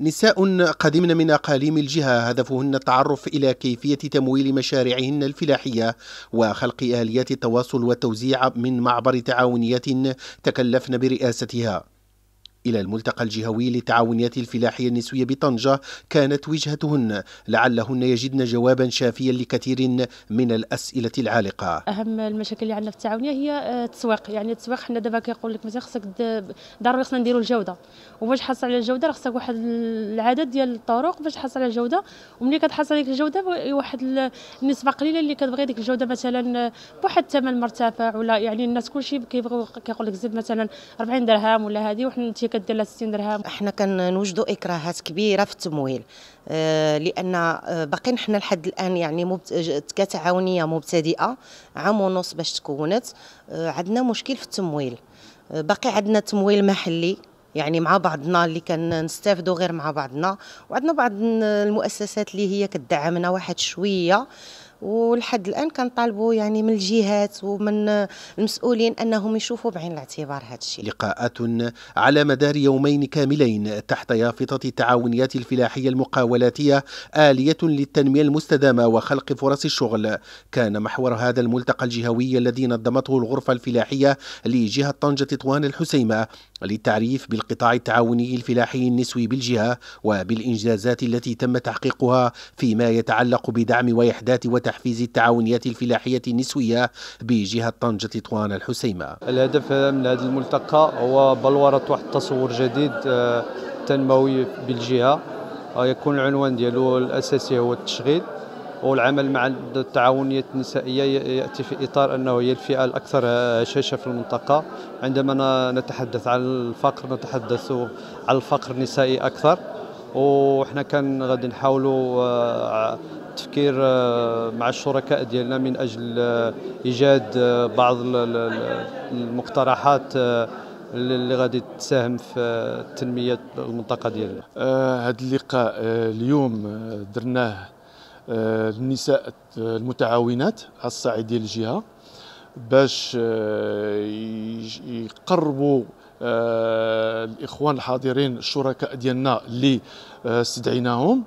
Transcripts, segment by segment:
نساء قادمن من أقاليم الجهة هدفهن التعرف إلى كيفية تمويل مشاريعهن الفلاحية وخلق آليات التواصل والتوزيع من معبر تعاونيات تكلفن برئاستها إلى الملتقى الجهوي للتعاونيات الفلاحية النسوية بطنجة كانت وجهتهن لعلهن يجدن جوابا شافيا لكثير من الأسئلة العالقة أهم المشاكل اللي عندنا في التعاونية هي آه، التسويق يعني التسويق حنا دابا كيقول لك مثلا خصك ضروري خصنا نديروا الجودة وباش تحصل على الجودة راه خصك واحد العدد ديال الطرق باش تحصل على الجودة وملي كتحصل عليك الجودة واحد النسبة قليلة اللي كتبغي ديك الجودة مثلا بواحد الثمن مرتفع ولا يعني الناس كلشي كيبغيو كيقول لك زيد مثلا 40 درهم ولا هذه وحنا كدير 60 درهم احنا كنوجدوا اكراهات كبيره في التمويل آه، لان آه، باقيين حنا لحد الان يعني آه، كتعاونيه مبتدئه عام ونص باش تكونت عندنا مشكل في التمويل باقي عندنا تمويل محلي يعني مع بعضنا اللي كنستافدوا غير مع بعضنا وعندنا بعض المؤسسات اللي هي كتدعمنا واحد شويه ولحد الان كنطالبوا يعني من الجهات ومن المسؤولين انهم يشوفوا بعين الاعتبار هذا الشيء لقاءات على مدار يومين كاملين تحت يافطه التعاونيات الفلاحيه المقاولاتيه اليه للتنميه المستدامه وخلق فرص الشغل كان محور هذا الملتقى الجهوي الذي نظمته الغرفه الفلاحيه لجهه طنجه تطوان الحسيمه للتعريف بالقطاع التعاوني الفلاحي النسوي بالجهه وبالانجازات التي تم تحقيقها فيما يتعلق بدعم واحداث وتعليم تحفيز التعاونيات الفلاحية النسوية بجهة طنجة تطوان الحسيمة الهدف من هذا الملتقى هو بلورة واحد التصور جديد آه، تنموي بالجهة آه، يكون العنوان ديالو الأساسي هو التشغيل والعمل مع التعاونيات النسائيه ياتي في اطار انه هي الفئه الاكثر هشاشه آه، في المنطقه عندما نتحدث عن الفقر نتحدث عن الفقر النسائي اكثر وحنا كان غادي نحاولوا التفكير آه، آه، مع الشركاء ديالنا من اجل آه، ايجاد بعض المقترحات اللي غادي تساهم في تنميه المنطقه ديالنا هذا اللقاء اليوم درناه النساء المتعاونات على الصعيد ديال الجهه باش يقربوا آه، الاخوان الحاضرين الشركاء ديالنا اللي آه، استدعيناهم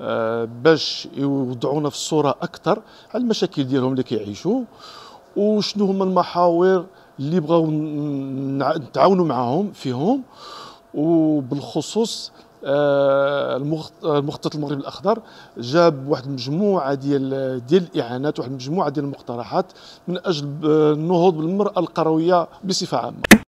آه، باش يوضعونا في الصوره اكثر على المشاكل ديالهم اللي كيعيشوا وشنو هما المحاور اللي بغاو نتعاونوا معاهم فيهم وبالخصوص المخطط المغرب الاخضر جاب واحد المجموعه ديال ديال الاعانات واحد المجموعه ديال المقترحات من اجل النهوض بالمراه القرويه بصفه عامه